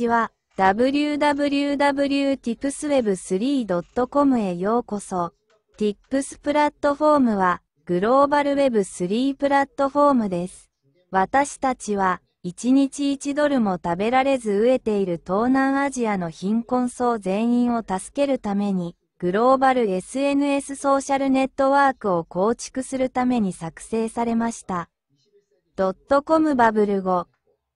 ちは。www.tipsweb3.com へようこそ。Tips プラットフォームは、グローバル Web3 プラットフォームです。私たちは、1日1ドルも食べられず飢えている東南アジアの貧困層全員を助けるために、グローバル SNS ソーシャルネットワークを構築するために作成されました。ドットコムバブル後、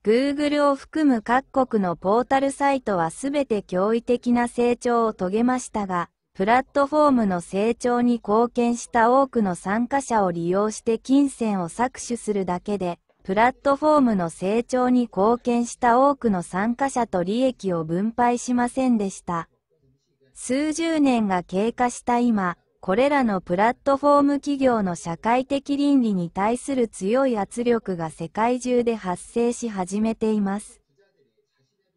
Google を含む各国のポータルサイトは全て驚異的な成長を遂げましたが、プラットフォームの成長に貢献した多くの参加者を利用して金銭を搾取するだけで、プラットフォームの成長に貢献した多くの参加者と利益を分配しませんでした。数十年が経過した今、これらのプラットフォーム企業の社会的倫理に対する強い圧力が世界中で発生し始めています。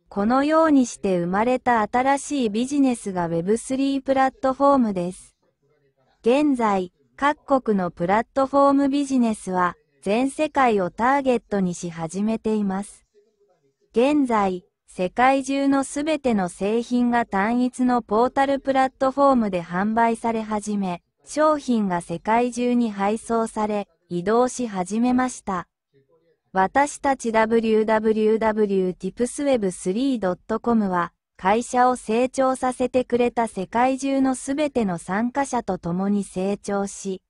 このようにして生まれた新しいビジネスが Web3 プラットフォームです。現在、各国のプラットフォームビジネスは全世界をターゲットにし始めています。現在、世界中のすべての製品が単一のポータルプラットフォームで販売され始め、商品が世界中に配送され、移動し始めました。私たち www.tipsweb3.com は、会社を成長させてくれた世界中のすべての参加者と共に成長し、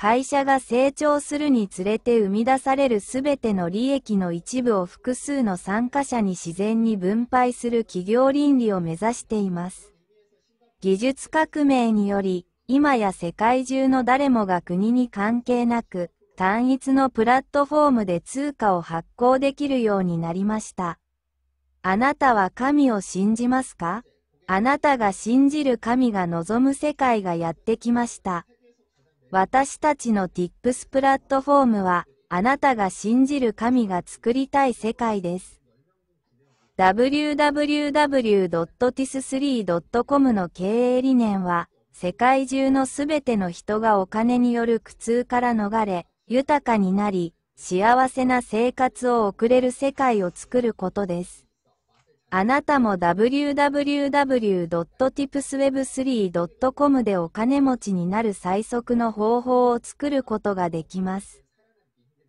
会社が成長するにつれて生み出されるすべての利益の一部を複数の参加者に自然に分配する企業倫理を目指しています。技術革命により、今や世界中の誰もが国に関係なく、単一のプラットフォームで通貨を発行できるようになりました。あなたは神を信じますかあなたが信じる神が望む世界がやってきました。私たちの Tips プラットフォームは、あなたが信じる神が作りたい世界です。www.tis3.com の経営理念は、世界中のすべての人がお金による苦痛から逃れ、豊かになり、幸せな生活を送れる世界を作ることです。あなたも www.tipsweb3.com でお金持ちになる最速の方法を作ることができます。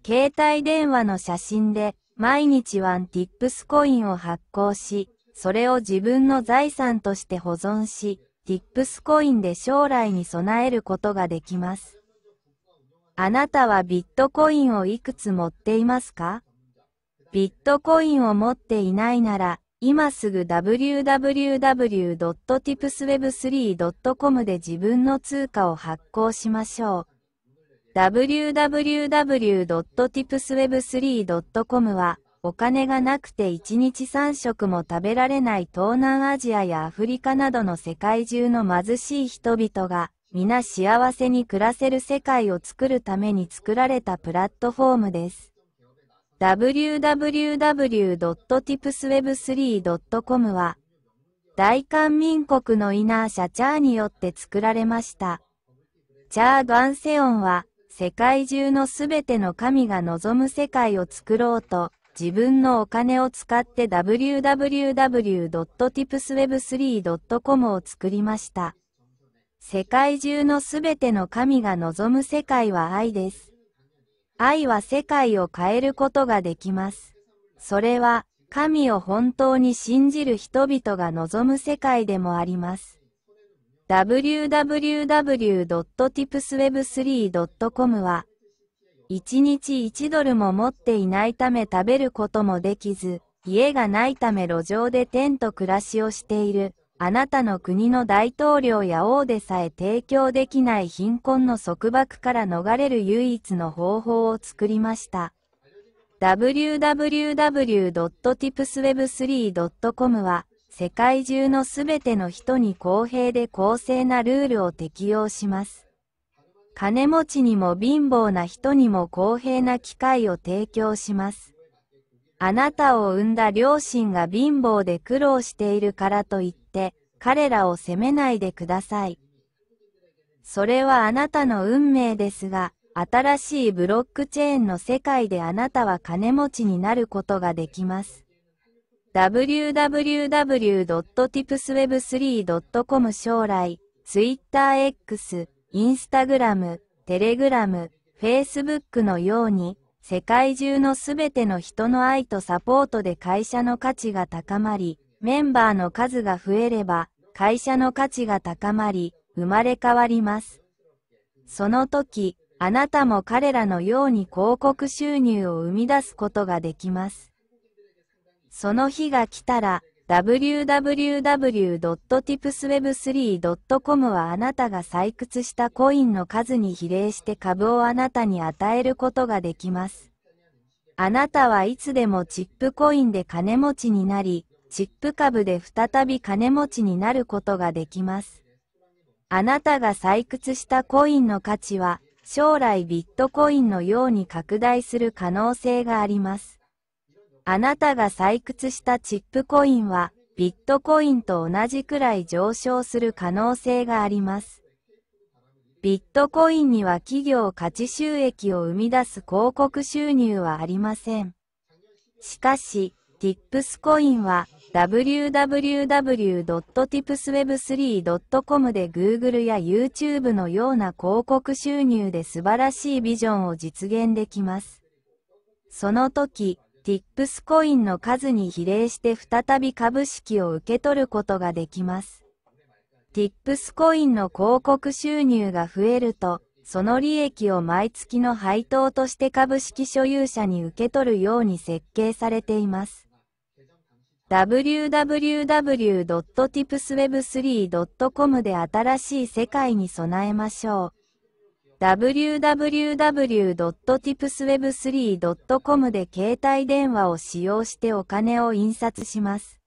携帯電話の写真で毎日ワン tips コインを発行し、それを自分の財産として保存し、tips コインで将来に備えることができます。あなたはビットコインをいくつ持っていますかビットコインを持っていないなら、今すぐ www.tipsweb3.com で自分の通貨を発行しましょう。www.tipsweb3.com は、お金がなくて1日3食も食べられない東南アジアやアフリカなどの世界中の貧しい人々が、皆幸せに暮らせる世界を作るために作られたプラットフォームです。www.tipsweb3.com は、大韓民国のイナー社チャーによって作られました。チャー・ガンセオンは、世界中のすべての神が望む世界を作ろうと、自分のお金を使って www.tipsweb3.com を作りました。世界中のすべての神が望む世界は愛です。愛は世界を変えることができます。それは、神を本当に信じる人々が望む世界でもあります。www.tipsweb3.com は、1日1ドルも持っていないため食べることもできず、家がないため路上で天と暮らしをしている。あなたの国の大統領や王でさえ提供できない貧困の束縛から逃れる唯一の方法を作りました。www.tipsweb3.com は、世界中のすべての人に公平で公正なルールを適用します。金持ちにも貧乏な人にも公平な機会を提供します。あなたを産んだ両親が貧乏で苦労しているからといって彼らを責めないでください。それはあなたの運命ですが、新しいブロックチェーンの世界であなたは金持ちになることができます。www.tipsweb3.com 将来、TwitterX、Instagram、Telegram、Facebook のように、世界中のすべての人の愛とサポートで会社の価値が高まり、メンバーの数が増えれば、会社の価値が高まり、生まれ変わります。その時、あなたも彼らのように広告収入を生み出すことができます。その日が来たら、www.tipsweb3.com はあなたが採掘したコインの数に比例して株をあなたに与えることができます。あなたはいつでもチップコインで金持ちになり、チップ株で再び金持ちになることができます。あなたが採掘したコインの価値は、将来ビットコインのように拡大する可能性があります。あなたが採掘したチップコインは、ビットコインと同じくらい上昇する可能性があります。ビットコインには企業価値収益を生み出す広告収入はありません。しかし、ティップスコインは www.tipsweb3.com で Google や YouTube のような広告収入で素晴らしいビジョンを実現できます。その時、Tips コインの数に比例して再び株式を受け取ることができます。Tips コインの広告収入が増えると、その利益を毎月の配当として株式所有者に受け取るように設計されています。www.tipsweb3.com で新しい世界に備えましょう。www.tipsweb3.com で携帯電話を使用してお金を印刷します。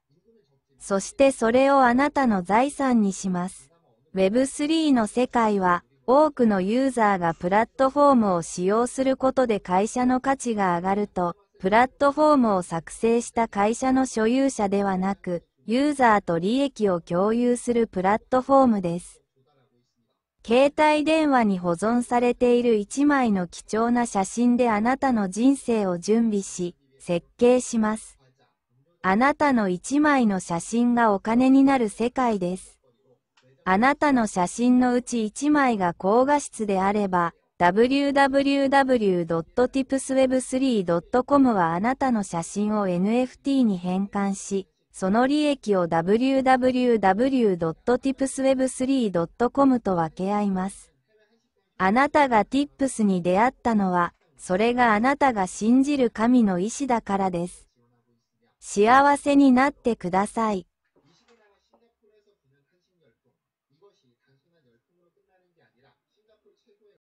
そしてそれをあなたの財産にします。Web3 の世界は、多くのユーザーがプラットフォームを使用することで会社の価値が上がると、プラットフォームを作成した会社の所有者ではなく、ユーザーと利益を共有するプラットフォームです。携帯電話に保存されている1枚の貴重な写真であなたの人生を準備し、設計します。あなたの一枚の写真がお金になる世界です。あなたの写真のうち1枚が高画質であれば、www.tipsweb3.com はあなたの写真を NFT に変換し、その利益を www.tipsweb3.com と分け合います。あなたが Tips に出会ったのは、それがあなたが信じる神の意志だからです。幸せになってください。